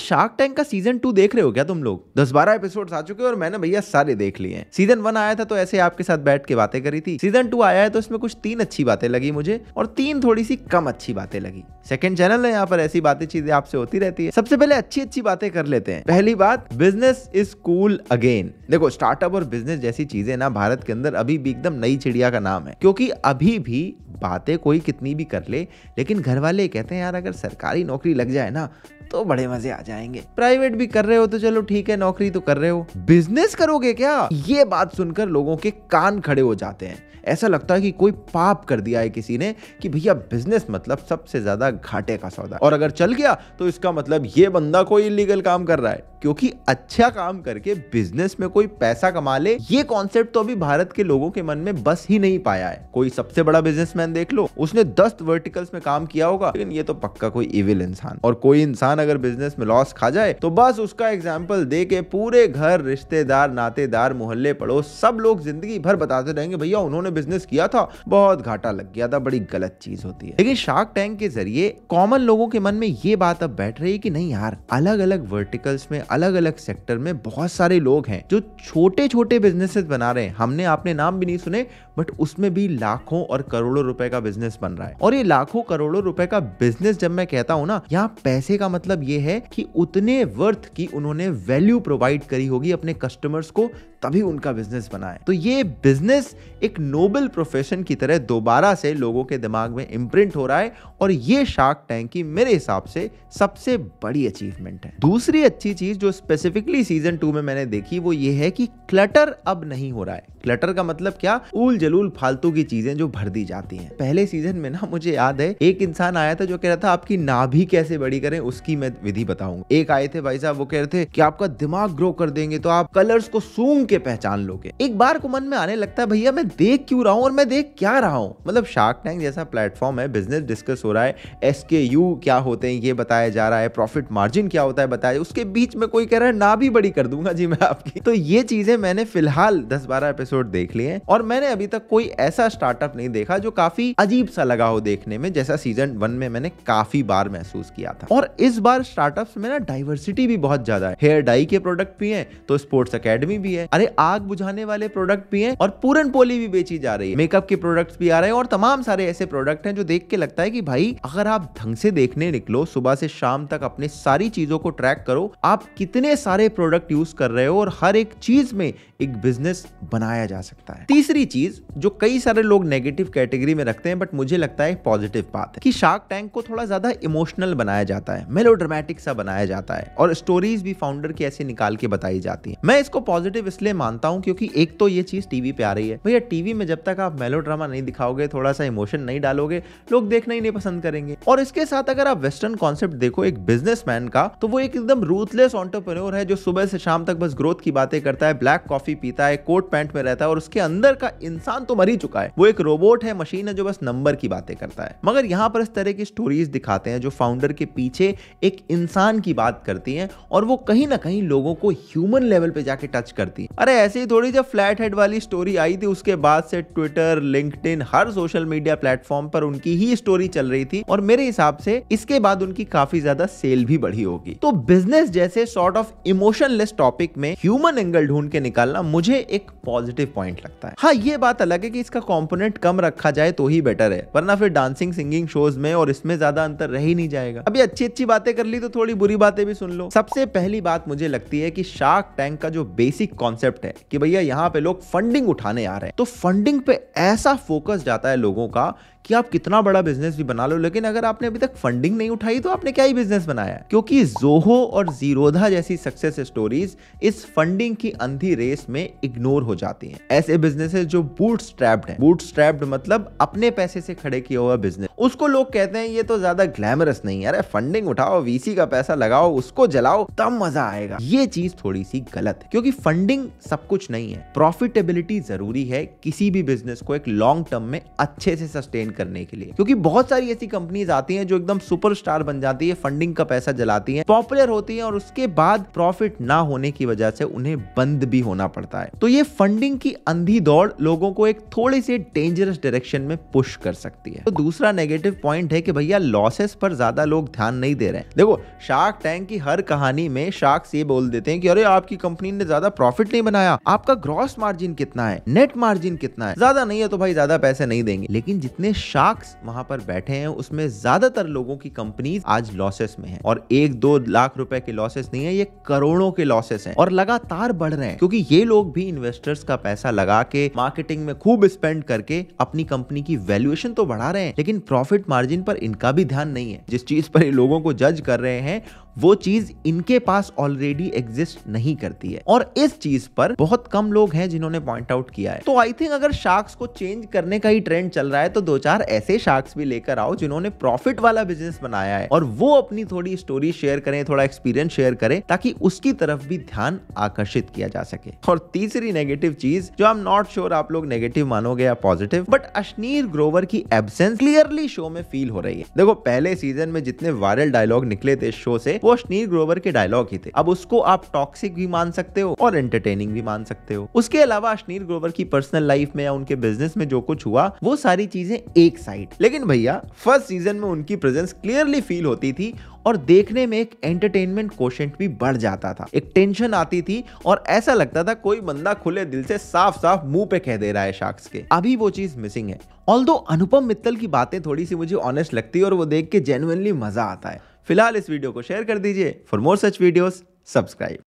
shark Tank का season two देख रहे हो क्या तुम लोग दस बारह एपिसोड आ चुके और मैंने भैया सारे देख लिए हैं सीजन वन आया था तो ऐसे आपके साथ बैठ के बातें करी थी सीजन टू आया है तो इसमें कुछ तीन अच्छी बातें लगी मुझे और तीन थोड़ी सी कम अच्छी बातें लगी सेकंड चैनल है यहाँ पर ऐसी बातें चीजें आपसे होती रहती है सबसे पहले अच्छी अच्छी बातें कर लेते हैं पहली बात बिजनेस इज कूल अगेन देखो स्टार्टअप और बिजनेस जैसी चीजें ना भारत के अंदर अभी भी एकदम नई चिड़िया का नाम है क्योंकि अभी भी बातें कोई कितनी भी कर ले लेकिन घर वाले कहते हैं यार अगर सरकारी नौकरी लग जाए ना तो बड़े मजे आ जाएंगे प्राइवेट भी कर रहे हो तो चलो ठीक है नौकरी तो कर रहे हो बिजनेस करोगे क्या ये बात सुनकर लोगों के कान खड़े हो जाते हैं ऐसा लगता है कि कोई पाप कर दिया है किसी ने कि भैया बिजनेस मतलब सबसे ज्यादा घाटे का सौदा और अगर चल गया तो इसका मतलब ये बंदा कोई इलीगल काम कर रहा है क्योंकि अच्छा काम करके बिजनेस में कोई कोई पैसा कमा ले ये कॉन्सेप्ट तो अभी भारत के लोगों के मन में बस ही नहीं पाया है कोई सबसे बड़ा बिजनेसमैन देख लो उसने दस वर्टिकल्स में काम किया होगा लेकिन ये तो पक्का कोई इविल इंसान और कोई इंसान अगर बिजनेस में लॉस खा जाए तो बस उसका एग्जाम्पल दे के पूरे घर रिश्तेदार नातेदार मोहल्ले पड़ोस सब लोग जिंदगी भर बताते रहेंगे भैया उन्होंने बिजनेस किया था बहुत घाटा लग गया था बड़ी गलत चीज होती है लेकिन शार्क टैंक के जरिए कॉमन लोगों के मन में ये बात अब बैठ रही है कि नहीं यार अलग अलग वर्टिकल्स में अलग अलग सेक्टर में बहुत सारे लोग हैं जो छोटे छोटे बिजनेसेस बना रहे हैं हमने आपने नाम भी नहीं सुने बट उसमें भी लाखों और करोड़ों रुपए का बिजनेस बन रहा है और ये लाखों करोड़ों रुपए का बिजनेस जब मैं कहता हूँ ना यहाँ पैसे का मतलब ये है कि उतने वर्थ की उन्होंने वैल्यू प्रोवाइड करी होगी अपने कस्टमर्स को तभी उनका बिजनेस बनाए तो ये बिजनेस एक नोबल प्रोफेशन की तरह दोबारा से लोगों के दिमाग में इम्प्रिंट हो रहा है और ये शार्क टैंक की मेरे हिसाब से सबसे बड़ी अचीवमेंट है दूसरी अच्छी चीज जो स्पेसिफिकली सीजन टू में मैंने देखी वो ये है कि क्लटर अब नहीं हो रहा है क्लटर का मतलब क्या उल जलूल फालतू की चीजें जो भर दी जाती हैं पहले सीजन में ना मुझे याद है एक इंसान आया था जो कह रहा था आपकी नाभि कैसे बड़ी करें उसकी मैं विधि बताऊंगा एक आए थे भाई साहब वो कह रहे थे कि आपका दिमाग ग्रो कर देंगे तो आप कलर्स को सूंघ के पहचान लोगे एक बार को मन में आने लगता है भैया मैं देख क्यों रहा हूँ और मैं देख क्या रहा हूँ मतलब शार्क टैंक जैसा प्लेटफॉर्म है बिजनेस डिस्कस हो रहा है एस के यू क्या होते हैं ये बताया जा रहा है प्रॉफिट मार्जिन क्या होता है बताया उसके बीच में कोई कह रहा है ना भी बड़ी कर दूंगा जी मैं आपकी तो ये चीजें मैंने फिलहाल दस बारह एपिसोड देख लिए और मैंने अभी तक कोई ऐसा स्टार्टअप नहीं देखा जो काफी अजीब सा लगा हो देखने में जैसा सीजन वन में मैंने काफी बार महसूस किया था और इस बार स्टार्टअप में ना डाइवर्सिटी भी बहुत ज्यादा है हेयर डाई के प्रोडक्ट तो भी है तो स्पोर्ट्स अकेडमी भी है सारे आग बुझाने वाले प्रोडक्ट भी हैं और पूरन पोली भी बेची जा रही है मेकअप के प्रोडक्ट्स भी आ रहे हैं और तमाम सारे ऐसे प्रोडक्ट हैं जो देख के लगता है कि भाई अगर आप ढंग से देखने निकलो सुबह से शाम तक अपने सारी चीजों को ट्रैक करो आप कितने सारे प्रोडक्ट यूज कर रहे हो और हर एक चीज में एक बिजनेस बनाया जा सकता है तीसरी चीज जो कई सारे लोग नेगेटिव कैटेगरी में रखते हैं बट मुझे लगता है पॉजिटिव बात है कि शार्क टैंक को थोड़ा ज्यादा इमोशनल बनाया जाता है मेलोड्रामेटिक सा बनाया जाता है और स्टोरीज भी फाउंडर की ऐसे निकाल के बताई जाती है मैं इसको पॉजिटिव इसलिए इसलिए मानता हूँ क्योंकि एक तो ये चीज़ टीवी पे आ रही है भैया टीवी में जब तक आप मेलो ड्रामा नहीं दिखाओगे थोड़ा सा इमोशन नहीं डालोगे लोग देखना ही नहीं पसंद करेंगे और इसके साथ अगर आप वेस्टर्न कॉन्सेप्ट देखो एक बिजनेस का तो वो एक एकदम रूथलेस ऑन्टरप्रनोर है जो सुबह से शाम तक बस ग्रोथ की बातें करता है ब्लैक कॉफी पीता है कोट पैंट में रहता है और उसके अंदर का इंसान तो मरी चुका है वो एक रोबोट है मशीन है जो बस नंबर की बातें करता है मगर यहाँ पर इस तरह की स्टोरीज दिखाते हैं जो फाउंडर के पीछे एक इंसान की बात करती है और वो कहीं ना कहीं लोगों को ह्यूमन लेवल पे जाके टच करती है अरे ऐसे ही थोड़ी जब फ्लैट हेड वाली स्टोरी आई थी उसके बाद से ट्विटर लिंक्डइन हर सोशल मीडिया प्लेटफॉर्म पर उनकी ही स्टोरी चल रही थी और मेरे हिसाब से इसके बाद उनकी काफी ज्यादा सेल भी बढ़ी होगी तो बिजनेस जैसे सॉर्ट ऑफ इमोशनलेस टॉपिक में ह्यूमन एंगल ढूंढ के निकालना मुझे एक पॉजिटिव पॉइंट लगता है हाँ ये बात अलग है कि इसका कॉम्पोनेंट कम रखा जाए तो ही बेटर है वरना फिर डांसिंग सिंगिंग शोज में और इसमें ज्यादा अंतर रह ही नहीं जाएगा अभी अच्छी अच्छी बातें कर ली तो थोड़ी बुरी बातें भी सुन लो सबसे पहली बात मुझे लगती है कि शार्क टैंक का जो बेसिक कॉन्सेप्ट कॉन्सेप्ट है कि भैया यहाँ पे लोग फंडिंग उठाने आ रहे हैं तो फंडिंग पे ऐसा फोकस जाता है लोगों का कि आप कितना बड़ा बिजनेस भी बना लो लेकिन अगर आपने अभी तक फंडिंग नहीं उठाई तो आपने क्या ही बिजनेस बनाया है क्योंकि जोहो और जीरोधा जैसी सक्सेस स्टोरीज इस फंडिंग की अंधी रेस में इग्नोर हो जाती हैं ऐसे बिजनेसेस जो बूट स्ट्रैप्ड है बूट स्ट्रैप्ड मतलब अपने पैसे से खड़े किया हुआ बिजनेस उसको लोग कहते हैं ये तो ज्यादा ग्लैमरस नहीं है अरे फंडिंग उठाओ वीसी का पैसा लगाओ उसको जलाओ तब मजा आएगा ये चीज थोड़ी सी गलत है क्योंकि फंडिंग सब कुछ नहीं है प्रॉफिटेबिलिटी जरूरी है किसी भी बिजनेस को एक लॉन्ग टर्म में अच्छे से सस्टेन करने के लिए क्योंकि बहुत सारी ऐसी कंपनीज आती हैं जो एकदम सुपरस्टार बन जाती है फंडिंग का पैसा जलाती है पॉपुलर होती है और उसके बाद प्रॉफिट ना होने की वजह से उन्हें बंद भी होना पड़ता है तो ये फंडिंग की अंधी दौड़ लोगों को एक थोड़े से डेंजरस डायरेक्शन में पुश कर सकती है तो दूसरा नेगेटिव पॉइंट है कि भैया लॉसेस पर ज्यादा लोग ध्यान नहीं दे रहे देखो शार्क टैंक की हर कहानी में शार्क ये बोल देते हैं कि अरे आपकी कंपनी ने ज्यादा प्रॉफिट नहीं नहीं बनाया आपका ग्रॉस मार्जिन कितना है नेट मार्जिन कितना है ज्यादा नहीं है तो भाई ज्यादा पैसे नहीं देंगे लेकिन जितने शार्क्स वहां पर बैठे हैं उसमें ज्यादातर लोगों की कंपनी आज लॉसेस में है और एक दो लाख रुपए के लॉसेस नहीं है ये करोड़ों के लॉसेस है और लगातार बढ़ रहे हैं क्योंकि ये लोग भी इन्वेस्टर्स का पैसा लगा के मार्केटिंग में खूब स्पेंड करके अपनी कंपनी की वैल्यूएशन तो बढ़ा रहे हैं लेकिन प्रॉफिट मार्जिन पर इनका भी ध्यान नहीं है जिस चीज पर ये लोगों को जज कर रहे हैं वो चीज इनके पास ऑलरेडी एग्जिस्ट नहीं करती है और इस चीज पर बहुत कम लोग हैं जिन्होंने पॉइंट आउट किया है तो आई थिंक अगर शार्क्स को चेंज करने का ही ट्रेंड चल रहा है तो दो चार ऐसे शार्क्स भी लेकर आओ जिन्होंने प्रॉफिट वाला बिजनेस बनाया है और वो अपनी थोड़ी स्टोरी शेयर करें थोड़ा एक्सपीरियंस शेयर करें ताकि उसकी तरफ भी ध्यान आकर्षित किया जा सके और तीसरी नेगेटिव चीज जो आई एम नॉट श्योर आप लोग नेगेटिव मानोगे या पॉजिटिव बट अश्नीर ग्रोवर की एबसेंस क्लियरली शो में फील हो रही है देखो पहले सीजन में जितने वायरल डायलॉग निकले थे शो से वो वो शनीर ग्रोवर के डायलॉग ही थे अब उसको आप टॉक्सिक भी मान सकते हो और एंटरटेनिंग भी मान सकते हो उसके अलावा अश्नीर ग्रोवर की पर्सनल लाइफ में या उनके बिजनेस में जो कुछ हुआ वो सारी चीजें एक साइड लेकिन भैया फर्स्ट सीजन में उनकी प्रेजेंस क्लियरली फील होती थी और देखने में एक एंटरटेनमेंट क्वेश्चन भी बढ़ जाता था एक टेंशन आती थी और ऐसा लगता था कोई बंदा खुले दिल से साफ साफ मुंह पे कह दे रहा है शार्क्स के अभी वो चीज मिसिंग है ऑल अनुपम मित्तल की बातें थोड़ी सी मुझे ऑनेस्ट लगती है और वो देख के जेनुअनली मजा आता है फिलहाल इस वीडियो को शेयर कर दीजिए for more such videos subscribe